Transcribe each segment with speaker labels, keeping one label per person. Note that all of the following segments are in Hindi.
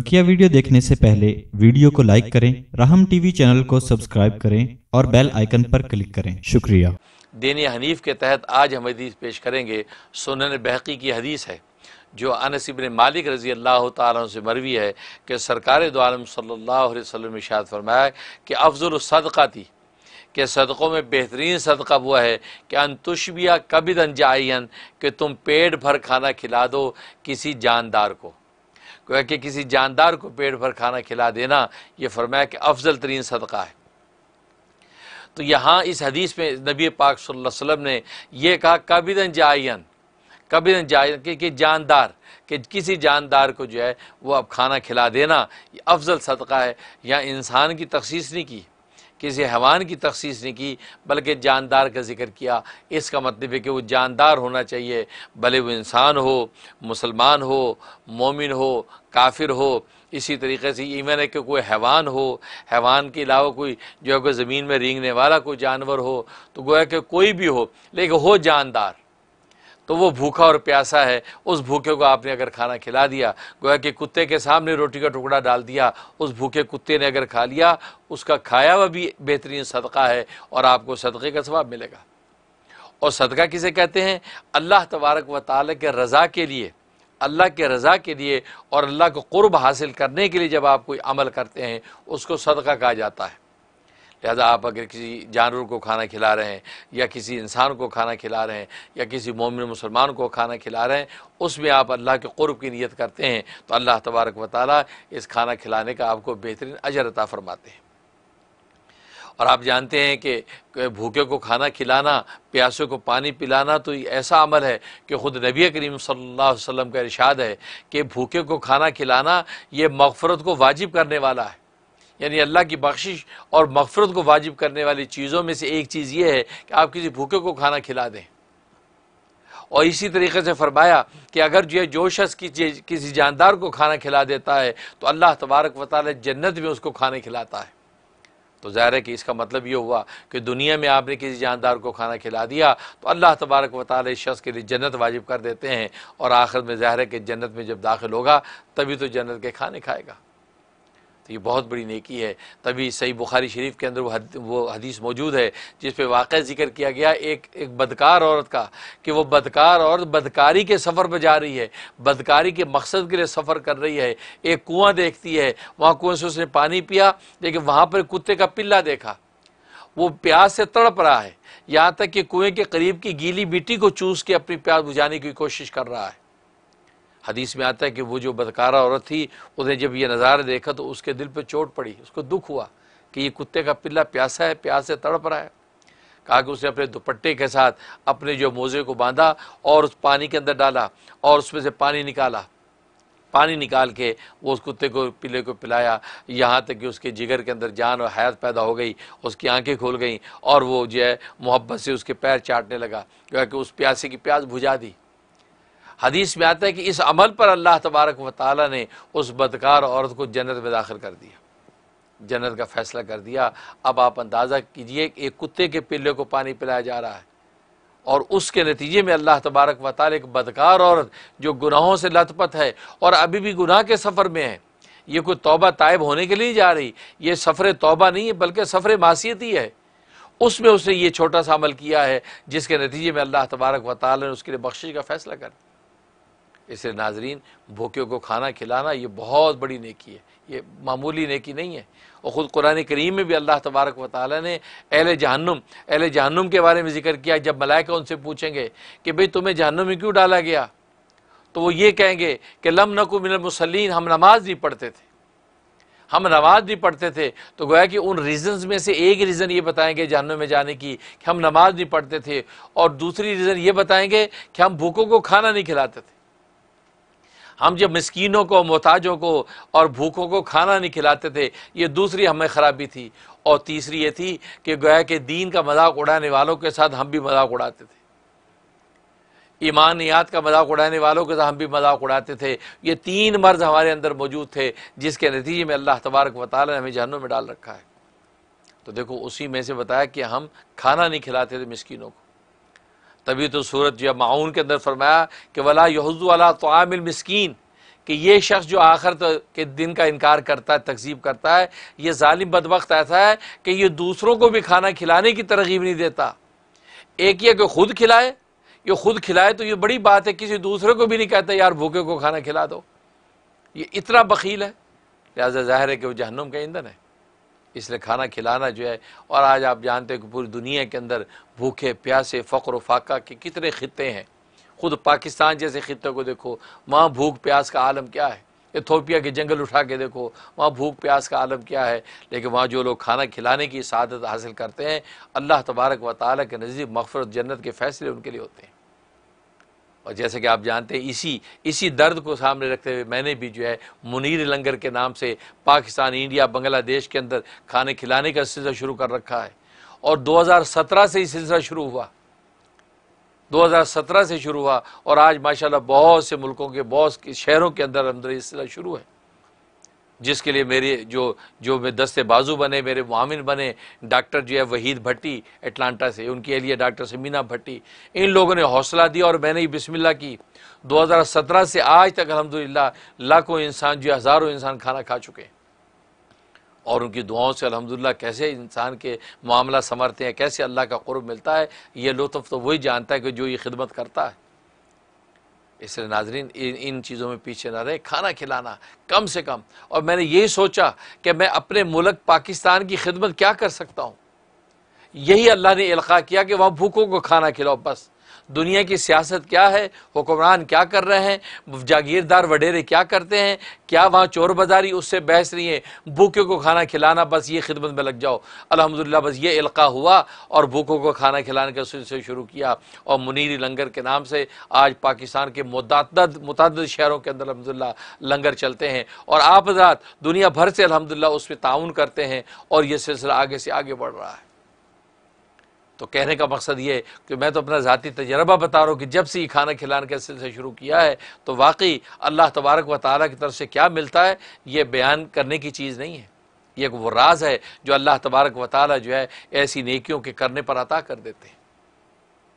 Speaker 1: बकिया वीडियो देखने से पहले वीडियो को लाइक करें राहम टीवी चैनल को सब्सक्राइब करें और बेल आइकन पर क्लिक करें शुक्रिया दीन हनीफ के तहत आज हम हदीस पेश करेंगे सोन बहकी की हदीस है जो अनसिबन मालिक रज़ी अल्लाह तुम से मरवी है कि सरकार दोम सल्लल्लाहु अलैहि फरमाया कि अफजल सदका थी कि सदक़ों में बेहतरीन सदका हुआ है कि अंतुशबिया कभी अनजाइन कि तुम पेट भर खाना खिला दो किसी जानदार को गोया तो कि किसी जानदार को पेट भर खाना खिला देना ये फरमाया कि अफजल तरीन सदका है तो यहाँ इस हदीस में नबी पाक वसल्लम ने यह कहा कबिदन जायन कबिदन जायन कि, कि जानदार कि किसी जानदार को जो है वो अब खाना खिला देना ये अफजल सदका है यहाँ इंसान की तखसीस नहीं की किसी हैवान की तखसीस नहीं की बल्कि जानदार का जिक्र किया इसका मतलब है कि वो जानदार होना चाहिए भले वो इंसान हो मुसलमान हो मोमिन हो काफिर हो इसी तरीके से इवन है कि कोई हैवान हो हैवान के अलावा कोई जो है कोई ज़मीन में रेंगने वाला कोई जानवर हो तो गोया कि कोई भी हो लेकिन हो जानदार तो वो भूखा और प्यासा है उस भूखे को आपने अगर खाना खिला दिया गोया कि कुत्ते के सामने रोटी का टुकड़ा डाल दिया उस भूखे कुत्ते ने अगर खा लिया उसका खाया हुआ भी बेहतरीन सदका है और आपको सदक़े का स्वाब मिलेगा और सदका किसे कहते हैं अल्लाह तबारक व ताल के रज़ा के लिए अल्लाह के रज़ा के लिए और अल्लाह को क़ुरब हासिल करने के लिए जब आप कोई अमल करते हैं उसको सदका कहा जाता है लिहाजा आप अगर किसी जानवर को खाना खिला रहे हैं या किसी इंसान को खाना खिला रहे हैं या किसी मोमिन मुसलमान को खाना खिला रहे हैं उसमें आप अल्लाह के क़ुरब की नीयत करते हैं तो अल्लाह तबारक व इस खाना खिलाने का आपको बेहतरीन अजर अता फरमाते हैं और आप जानते हैं कि भूखे को खाना खिलाना प्यासे को पानी पिलाना तो ऐसा अमल है कि ख़ुद नबी करीम सल्लल्लाहु अलैहि वसल्लम का इरशाद है कि भूखे को खाना खिलाना ये मगफरत को वाजिब करने वाला है यानी अल्लाह की बख्शिश और मफफरत को वाजिब करने वाली चीज़ों में से एक चीज़ ये है कि आप किसी भूखे को खाना खिला दें और इसी तरीके से फरमाया कि अगर जो है जो शख्स किसी जानदार को खाना खिला देता है तो अल्लाह तबारक वताल जन्नत में उसको खाने खिलाता है तो ज़ाहिर है कि इसका मतलब ये हुआ कि दुनिया में आपने किसी जानदार को खाना खिला दिया तो अल्लाह तबारक वताल इस शख्स के लिए जन्नत वाजिब कर देते हैं और आखिर में ज़ाहिर है कि जन्नत में जब दाखिल होगा तभी तो जन्नत के खाने खाएगा तो ये बहुत बड़ी नेकी है तभी सही बुखारी शरीफ के अंदर वो हद, वो हदीस मौजूद है जिस पे वाक़ जिक्र किया गया एक एक बदकार औरत का कि वो बदकार औरत बदकारी के सफ़र पर जा रही है बदकारी के मकसद के लिए सफ़र कर रही है एक कुआं देखती है वहाँ कुएँ से उसने पानी पिया लेकिन वहाँ पर कुत्ते का पिल्ला देखा वो प्यास से तड़प रहा है यहाँ तक कि कुएँ के करीब की गीली मिट्टी को चूस के अपनी प्यास बुझाने की कोशिश कर रहा है हदीस में आता है कि वो जो बदकारा औरत थी उसने जब ये नज़ारा देखा तो उसके दिल पर चोट पड़ी उसको दुख हुआ कि ये कुत्ते का पिल्ला प्यासा है प्यास से तड़प रहा है कहा कि उसने अपने दुपट्टे के साथ अपने जो मोज़े को बांधा और उस पानी के अंदर डाला और उसमें से पानी निकाला पानी निकाल के वो उस कुत्ते को पिले को पिलाया यहाँ तक कि उसके जिगर के अंदर जान और हयात पैदा हो गई उसकी आंखें खोल गईं और वो जो है मोहब्बत से उसके पैर चाटने लगा क्योंकि उस प्यासे की प्यास बुझा दी हदीस में आता है कि इस अमल पर अल्लाह तबारक व ताली ने उस बदकार औरत को जन्नत में दाखिल कर दिया जन्नत का फैसला कर दिया अब आप अंदाज़ा कीजिए कि एक कुत्ते के पिल्ले को पानी पिलाया जा रहा है और उसके नतीजे में अल्लाह तबारक व ताल एक बदकार औरत जो गुनाहों से लथपथ है और अभी भी गुनाह के सफ़र में है ये कोई तोबा तायब होने के लिए जा रही ये सफ़र तोबा नहीं है बल्कि सफ़र मासीत ही है उसमें उसने ये छोटा सा अमल किया है जिसके नतीजे में अल्लाह तबारक व ताल ने उसके लिए बख्शिश का फ़ैसला कर दिया इसलिए नाजरीन भूखे को खाना खिलाना ये बहुत बड़ी नेकी है ये मामूली नेकी नहीं है और ख़ुद कुरान करीम में भी अल्लाह तबारक व ताली ने अहल जहनुम अहल जहनुम के बारे में जिक्र किया जब मलायक उनसे पूछेंगे कि भाई तुम्हें जहनुम में क्यों डाला गया तो वो ये कहेंगे कि लम नकु मिनमसलिन हम नमाज नहीं पढ़ते थे हम नमाज नहीं पढ़ते थे तो गोया कि उन रीज़न में से एक रीज़न ये बताएंगे जहनों में जाने की कि हम नमाज नहीं पढ़ते थे और दूसरी रीज़न ये बताएंगे कि हम भूखों को खाना नहीं खिलाते थे हम जब मस्किनों को मोहताजों को और भूखों को खाना नहीं खिलाते थे ये दूसरी हमें ख़राबी थी और तीसरी ये थी कि गोया के दीन का मजाक उड़ाने वालों के साथ हम भी मजाक उड़ाते थे ईमानियात का मजाक उड़ाने वालों के साथ हम भी मजाक उड़ाते थे ये तीन मर्ज हमारे अंदर मौजूद थे जिसके नतीजे में अल्लाह तबारक वाल ने हमें जहनों में डाल रखा है तो देखो उसी में से बताया कि हम खाना नहीं खिलाते थे मस्किनों को तभी तो सूरत जो माउन के अंदर फरमाया कि वला यहजू अला तोमिल मस्किन कि ये शख्स जो आखिर तो के दिन का इनकार करता है तकजीब करता है ये ालिम बदबक ऐसा है कि ये दूसरों को भी खाना खिलाने की तरगीब नहीं देता एक ये कि खुद खिलाए ये खुद खिलाए तो ये बड़ी बात है किसी दूसरे को भी नहीं कहता यार भूखे को खाना खिला दो ये इतना बखील है लिहाजा जाहिर है कि वो जहन्नुम का ईंधन है इसलिए खाना खिलाना जो है और आज आप जानते हैं कि पूरी दुनिया के अंदर भूखे प्यासे फ़क्र फाका के कितने ख़त्े हैं खुद पाकिस्तान जैसे ख़त्े को देखो वहाँ भूख प्यास का आलम क्या है एथोपिया के जंगल उठा के देखो वहाँ भूख प्यास का आलम क्या है लेकिन वहाँ जो लोग खाना खिलाने की सदत हासिल करते हैं अल्लाह तबारक व ताली के नजीब मफफरत जन्नत के फ़ैसले उनके लिए होते हैं और जैसे कि आप जानते हैं इसी इसी दर्द को सामने रखते हुए मैंने भी जो है मुनीर लंगर के नाम से पाकिस्तान इंडिया बांग्लादेश के अंदर खाने खिलाने का सिलसिला शुरू कर रखा है और 2017 से ही सिलसिला शुरू हुआ 2017 से शुरू हुआ और आज माशाल्लाह बहुत से मुल्कों के बहुत शहरों के अंदर अंदर ये सिलसिला शुरू है जिसके लिए मेरे जो जो मैं दस्ते बाजू बने मेरे मामिन बने डॉक्टर जो है वहीद भट्टी एटलांटा से उनकी एलिया डॉक्टर समीना भट्टी इन लोगों ने हौसला दिया और मैंने बिस्मिल्ला की 2017 से आज तक अलहमदिल्ला लाखों इंसान जो हज़ारों इंसान खाना खा चुके हैं और उनकी दुआओं से अलहमदिल्ला कैसे इंसान के मामला समरते हैं कैसे अल्लाह का क़ुरब मिलता है ये लुत्फ़ तो वही जानता है कि जो ये खिदमत करता है इसलिए नाजरीन इन इन चीज़ों में पीछे ना रहे खाना खिलाना कम से कम और मैंने यही सोचा कि मैं अपने मुल्क पाकिस्तान की खिदमत क्या कर सकता हूँ यही अल्लाह ने इल्का किया कि वहाँ भूखों को खाना खिलाओ बस दुनिया की सियासत क्या है हुक्मरान क्या कर रहे हैं जागीरदार वडेरे क्या करते हैं क्या वहाँ चोर बाजारी उससे बहस रही है भूखे को खाना खिलाना बस ये खिदमत में लग जाओ अलहमदिल्ला बस ये इल्का हुआ और भूखों को खाना खिलाने का सिलसिले शुरू किया और मुनीरी लंगर के नाम से आज पाकिस्तान के मुतद मुतद शहरों के अंदर अलहमदिल्ला लंगर चलते हैं और आप दुनिया भर से अलहमदिल्ला उस पर ताउन करते हैं और ये सिलसिला आगे से आगे बढ़ रहा है तो कहने का मकसद ये कि मैं तो अपना ज़ाती तजर्बा बता रहा हूँ कि जब से ये खाना खिलाने का सिलसिला शुरू किया है तो वाकई अल्लाह तबारक व ताली की तरफ से क्या मिलता है ये बयान करने की चीज़ नहीं है ये एक वो राज है जो अल्लाह तबारक व ताली जो है ऐसी नेकियों के करने पर अता कर देते हैं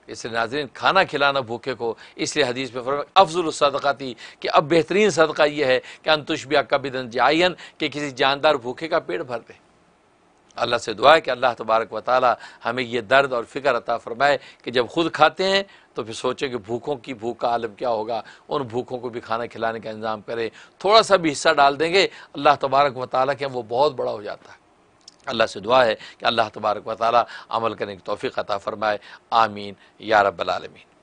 Speaker 1: इसलिए नाजरीन खाना खिलाना भूखे को इसलिए हदीस में फर्क अफजल सदका थी कि अब बेहतरीन सदका यह है कि अंतुश भी जायन कि किसी जानदार भूखे का पेट भर दें अल्लाह से दुआ है कि अल्लाह तबारक व ताली हमें ये दर्द और फ़िक्र अता फ़रमाए कि जब खुद खाते हैं तो फिर सोचें कि भूखों की भूख का आलम क्या होगा उन भूखों को भी खाना खिलाने का इंतज़ाम करें थोड़ा सा भी हिस्सा डाल देंगे अल्लाह तबारक व ताल के वो बहुत बड़ा हो जाता है अल्लाह से दुआ है कि अल्लाह तबारक व ताली अमल करने की तोफ़ी अता फ़रमाए आमीन या रबालमीन